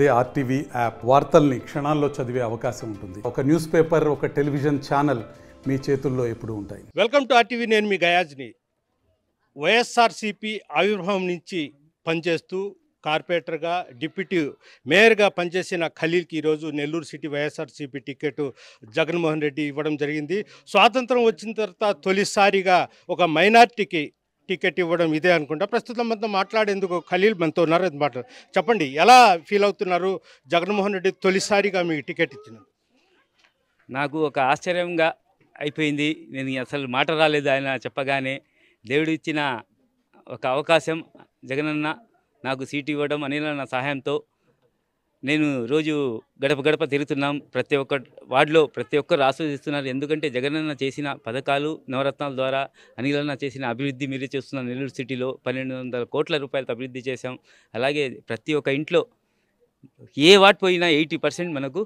అదే RTV app వార్తల్ని క్షణాల్లో చదివే అవకాశం ఉంటుంది ఒక న్యూస్ పేపర్ ఒక టెలివిజన్ ఛానల్ మీ చేతుల్లో ఎప్పుడు ఉంటాయి వెల్కమ్ టు ఆర్టీవీ నేను మీ గయాజ్ని వైఎస్ఆర్సిపి ఆవిర్భావం నుంచి పనిచేస్తూ కార్పొరేటర్గా డిప్యూటీ మేయర్గా పనిచేసిన ఖలీల్కి ఈరోజు నెల్లూరు సిటీ వైఎస్ఆర్సీపీ టికెట్ జగన్మోహన్ రెడ్డి ఇవ్వడం జరిగింది స్వాతంత్రం వచ్చిన తర్వాత తొలిసారిగా ఒక మైనార్టీకి టికెట్ ఇవ్వడం ఇదే అనుకుంటా ప్రస్తుతం మనతో మాట్లాడేందుకు ఖలీల్ మనతో ఉన్నారు మాట్లాడారు చెప్పండి ఎలా ఫీల్ అవుతున్నారు జగన్మోహన్ రెడ్డి తొలిసారిగా మీకు టికెట్ ఇచ్చిన నాకు ఒక ఆశ్చర్యంగా అయిపోయింది నేను అసలు మాట రాలేదు ఆయన చెప్పగానే దేవుడు ఇచ్చిన ఒక అవకాశం జగనన్న నాకు సీటు ఇవ్వడం అనిల నా సహాయంతో నేను రోజు గడప గడప తిరుగుతున్నాం ప్రతి ఒక్క వార్డులో ప్రతి ఒక్కరు ఆస్వాదిస్తున్నారు ఎందుకంటే జగనన్న చేసిన పథకాలు నవరత్నాల ద్వారా అనిలన్న చేసిన అభివృద్ధి మీరే చూస్తున్న నెల్లూరు సిటీలో పన్నెండు వందల కోట్ల రూపాయలతో అభివృద్ధి చేశాం అలాగే ప్రతి ఒక్క ఇంట్లో ఏ వార్డ్ పోయినా ఎయిటీ పర్సెంట్ మనకు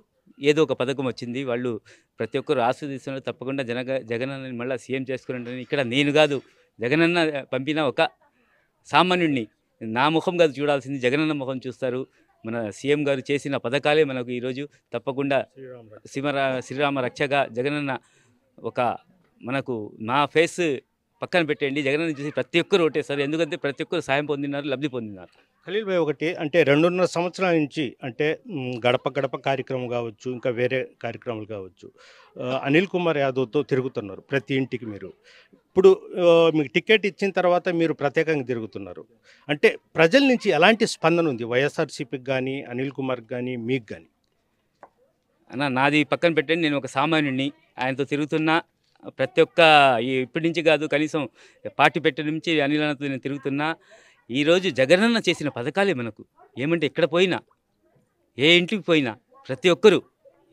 ఏదో ఒక పథకం వచ్చింది వాళ్ళు ప్రతి ఒక్కరు ఆస్వాదిస్తున్నారు తప్పకుండా జనగ జగనన్నని మళ్ళీ సీఎం చేసుకున్నాడని ఇక్కడ నేను కాదు జగనన్న పంపిన ఒక సామాన్యుడిని నా ముఖం కాదు చూడాల్సింది జగనన్న ముఖం చూస్తారు మన సీఎం గారు చేసిన పథకాలే మనకు ఈరోజు తప్పకుండా శ్రీమరా శ్రీరామ రక్షగా జగనన్న ఒక మనకు నా ఫేస్ పక్కన పెట్టండి జగనన్న చూసి ప్రతి ఒక్కరు ఓటేస్తారు ఎందుకంటే ప్రతి ఒక్కరు సాయం పొందినారు లబ్ధి పొందినారు ఖలీల్ భాయ్ ఒకటి అంటే రెండున్నర సంవత్సరాల నుంచి అంటే గడప గడప కార్యక్రమం కావచ్చు ఇంకా వేరే కార్యక్రమాలు కావచ్చు అనిల్ కుమార్ యాదవ్తో తిరుగుతున్నారు ప్రతి ఇంటికి మీరు ఇప్పుడు మీకు టికెట్ ఇచ్చిన తర్వాత మీరు ప్రత్యేకంగా తిరుగుతున్నారు అంటే ప్రజల నుంచి ఎలాంటి స్పందన ఉంది వైఎస్ఆర్సీపీకి కానీ అనిల్ కుమార్కి కానీ మీకు కానీ అన్న నాది పక్కన పెట్టండి నేను ఒక సామాన్యుడిని ఆయనతో తిరుగుతున్నా ప్రతి ఒక్క ఇప్పటి నుంచి కాదు కనీసం పార్టీ పెట్టే నుంచి అనిల్ అన్నతో నేను తిరుగుతున్నా ఈరోజు జగనన్న చేసిన పథకాలే మనకు ఏమంటే ఎక్కడ పోయినా ఏ ఇంటికి పోయినా ప్రతి ఒక్కరూ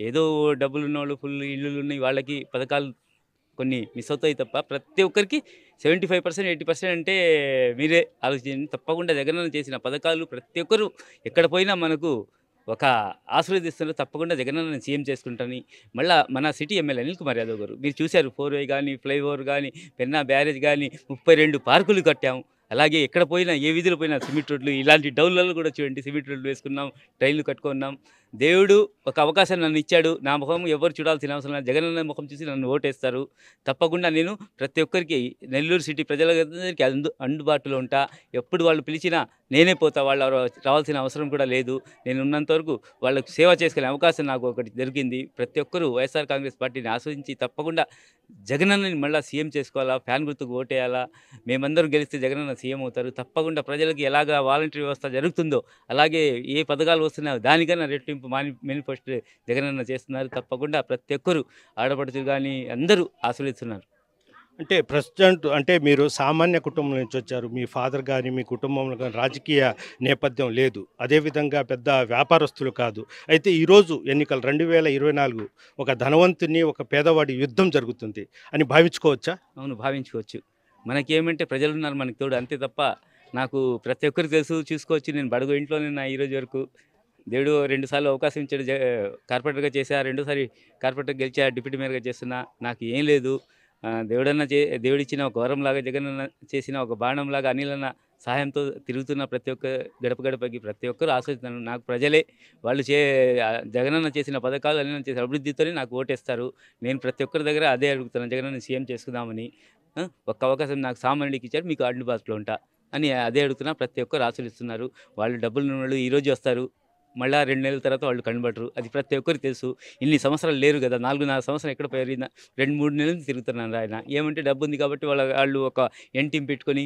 ఏదో డబ్బులు ఉన్నవాళ్ళు ఫుల్ ఇళ్ళు ఉన్నాయి వాళ్ళకి పథకాలు కొన్ని మిస్ అవుతాయి తప్ప ప్రతి ఒక్కరికి seventy five percent eighty percent అంటే మీరే ఆలోచించండి తప్పకుండా జగనన్న చేసిన పథకాలు ప్రతి ఒక్కరూ ఎక్కడ పోయినా మనకు ఒక ఆశీర్వదిస్తున్నారు తప్పకుండా జగనన్న సీఎం చేసుకుంటాను మళ్ళీ మన సిటీ ఎమ్మెల్యే అనిల్ కుమార్ యాదవ్ గారు మీరు చూశారు ఫోర్ వే కానీ ఫ్లైఓవర్ కానీ పెన్నా బ్యారేజ్ కానీ ముప్పై రెండు పార్కులు కట్టాము అలాగే ఎక్కడ పోయినా ఏ విధులు పోయినా సిమెంట్ రోడ్లు ఇలాంటి డౌన్లలో కూడా చూడండి సిమెంట్ రోడ్లు వేసుకున్నాం ట్రైన్లు కట్టుకున్నాం దేవుడు ఒక అవకాశాన్ని నన్ను ఇచ్చాడు నా ముఖం ఎవరు చూడాల్సిన అవసరం లేదు జగనన్న ముఖం చూసి నన్ను ఓటేస్తారు తప్పకుండా నేను ప్రతి ఒక్కరికి నెల్లూరు సిటీ ప్రజలందరికీ అందు అందుబాటులో ఉంటా ఎప్పుడు వాళ్ళు పిలిచినా నేనే పోతా వాళ్ళు రావాల్సిన అవసరం కూడా లేదు నేను ఉన్నంత వరకు వాళ్ళకు సేవ చేసుకునే అవకాశం నాకు ఒకటి దొరికింది ప్రతి ఒక్కరూ వైఎస్ఆర్ కాంగ్రెస్ పార్టీని ఆస్వాదించి తప్పకుండా జగనన్నని మళ్ళీ సీఎం చేసుకోవాలా ఫ్యాన్ గుర్తుకు ఓటేయాలా మేమందరం గెలిస్తే జగనన్న సీఎం అవుతారు తప్పకుండా ప్రజలకు ఎలాగ వాలంటీర్ వ్యవస్థ జరుగుతుందో అలాగే ఏ పథకాలు వస్తున్నాయో దానికన్నా రెట్టింపు సాధింపు మాని మేనిఫెస్టో జగనన్న చేస్తున్నారు తప్పకుండా ప్రతి ఒక్కరు ఆడపడుచులు కానీ అందరూ ఆశ్రయిస్తున్నారు అంటే ప్రస్తుతం అంటే మీరు సామాన్య కుటుంబం నుంచి వచ్చారు మీ ఫాదర్ కానీ మీ కుటుంబంలో కానీ రాజకీయ నేపథ్యం లేదు అదేవిధంగా పెద్ద వ్యాపారస్తులు కాదు అయితే ఈరోజు ఎన్నికలు రెండు వేల ఇరవై నాలుగు ఒక ధనవంతుని ఒక పేదవాడి యుద్ధం జరుగుతుంది అని భావించుకోవచ్చా అవును భావించుకోవచ్చు మనకేమంటే ప్రజలు ఉన్నారు మనకి తోడు అంతే తప్ప నాకు ప్రతి ఒక్కరికి తెలుసు చూసుకోవచ్చు నేను బడుగు ఇంట్లోనే నా ఈరోజు వరకు దేవుడు రెండుసార్లు అవకాశం ఇచ్చాడు కార్పొరేటర్గా చేసా రెండుసారి కార్పొరేటర్ గెలిచా డిప్యూటీ మేయర్గా చేస్తున్నా నాకు ఏం లేదు దేవుడన్నా చే దేవుడిచ్చిన ఒక వరంలాగా జగన్ చేసిన ఒక బాణంలాగా అనిలన్న సహాయంతో తిరుగుతున్న ప్రతి ఒక్క గడప గడపకి ప్రతి ఒక్కరు ఆశ్రయిస్తున్నారు నాకు ప్రజలే వాళ్ళు చే జగనన్న చేసిన పథకాలు అని చేసిన అభివృద్ధితోనే నాకు ఓటేస్తారు నేను ప్రతి ఒక్కరి దగ్గర అదే అడుగుతున్నాను జగనన్న సీఎం చేసుకుందామని ఒక్క అవకాశం నాకు సామాన్యుడికి ఇచ్చారు మీకు అందుబాటులో ఉంటా అని అదే అడుగుతున్నా ప్రతి ఒక్కరు ఆశ్రయిస్తున్నారు వాళ్ళు డబ్బులు వాళ్ళు ఈరోజు వస్తారు మళ్ళీ రెండు నెలల తర్వాత వాళ్ళు కనబడరు అది ప్రతి ఒక్కరు తెలుసు ఇన్ని సంవత్సరాలు లేరు కదా నాలుగున్నర సంవత్సరం ఎక్కడ పోయారు రెండు మూడు నెలలు తిరుగుతున్నాను ఆయన ఏమంటే డబ్బు ఉంది కాబట్టి వాళ్ళ వాళ్ళు ఒక ఎన్టీఎం పెట్టుకొని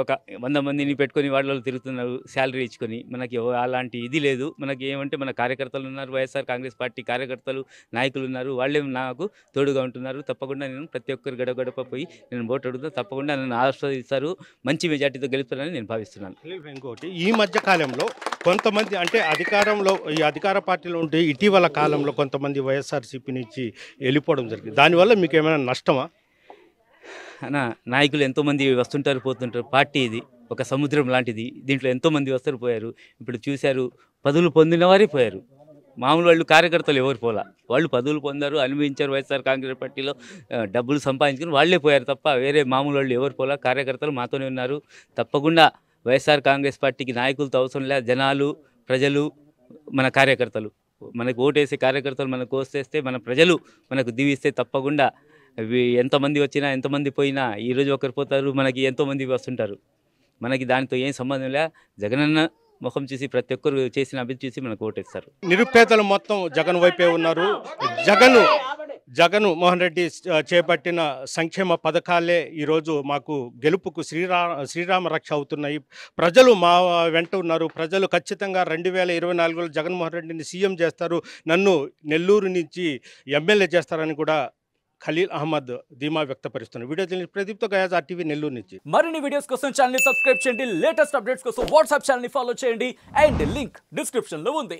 ఒక వంద మందిని పెట్టుకొని వాళ్ళు తిరుగుతున్నారు శాలరీ ఇచ్చుకొని మనకి అలాంటి ఇది లేదు మనకి ఏమంటే మన కార్యకర్తలు ఉన్నారు వైఎస్ఆర్ కాంగ్రెస్ పార్టీ కార్యకర్తలు నాయకులు ఉన్నారు వాళ్ళే నాకు తోడుగా ఉంటున్నారు తప్పకుండా నేను ప్రతి ఒక్కరు గడప గడప పోయి నేను ఓటు అడుగుతా తప్పకుండా నన్ను ఆస్వాదిస్తారు మంచి మెజార్టీతో గెలుస్తానని నేను భావిస్తున్నాను ఇంకోటి ఈ మధ్య కాలంలో కొంతమంది అంటే అధికారంలో ఈ అధికార పార్టీలో ఉంటే ఇటీవల కాలంలో కొంతమంది వైఎస్ఆర్సీపీ నుంచి వెళ్ళిపోవడం జరిగింది దానివల్ల మీకు ఏమైనా నష్టమా నాయకులు ఎంతోమంది వస్తుంటారు పోతుంటారు పార్టీ ఇది ఒక సముద్రం లాంటిది దీంట్లో ఎంతోమంది వస్తారు పోయారు ఇప్పుడు చూశారు పదవులు పొందిన వారే పోయారు మామూలు వాళ్ళు కార్యకర్తలు ఎవరు పోలా వాళ్ళు పదవులు పొందారు అనుభవించారు వైఎస్ఆర్ కాంగ్రెస్ పార్టీలో డబ్బులు సంపాదించుకుని వాళ్ళే పోయారు తప్ప వేరే మామూలు వాళ్ళు ఎవరు పోలా కార్యకర్తలు మాతోనే ఉన్నారు తప్పకుండా వైఎస్ఆర్ కాంగ్రెస్ పార్టీకి నాయకులతో అవసరం లేదు జనాలు ప్రజలు మన కార్యకర్తలు మనకు ఓటేసే కార్యకర్తలు మనకు కోసేస్తే మన ప్రజలు మనకు దీవిస్తే తప్పకుండా అవి ఎంతమంది వచ్చినా ఎంతమంది పోయినా ఈరోజు ఒకరు పోతారు మనకి ఎంతోమంది వస్తుంటారు మనకి దానితో ఏం సంబంధం లే జగనన్న ముఖం చూసి ప్రతి ఒక్కరు చేసిన అభివృద్ధి చూసి మనకు ఓటేస్తారు నిరుపేదలు మొత్తం జగన్ వైపే ఉన్నారు జగన్ జగన్ మోహన్ రెడ్డి చేపట్టిన సంక్షేమ పథకాలే ఈరోజు మాకు గెలుపుకు శ్రీరా శ్రీరామ రక్ష అవుతున్నాయి ప్రజలు మా వెంట ఉన్నారు ప్రజలు ఖచ్చితంగా రెండు వేల ఇరవై నాలుగులో జగన్మోహన్ రెడ్డిని సీఎం చేస్తారు నన్ను నెల్లూరు నుంచి ఎమ్మెల్యే చేస్తారని కూడా ఖలీల్ అహ్మద్ ధీమా వ్యక్తపరుస్తున్నారు వీడియో తెలియని ప్రదీప్తో గయాజ్ ఆర్టీవీ నెల్లూరు నుంచి మరిన్ని వీడియోస్ కోసం ఛానల్ సబ్స్క్రైబ్ చేయండి లేటెస్ట్ అప్డేట్స్ కోసం వాట్సాప్ ఛానల్ ఫాలో చేయండి అండ్ లింక్ డిస్క్రిప్షన్ లో ఉంది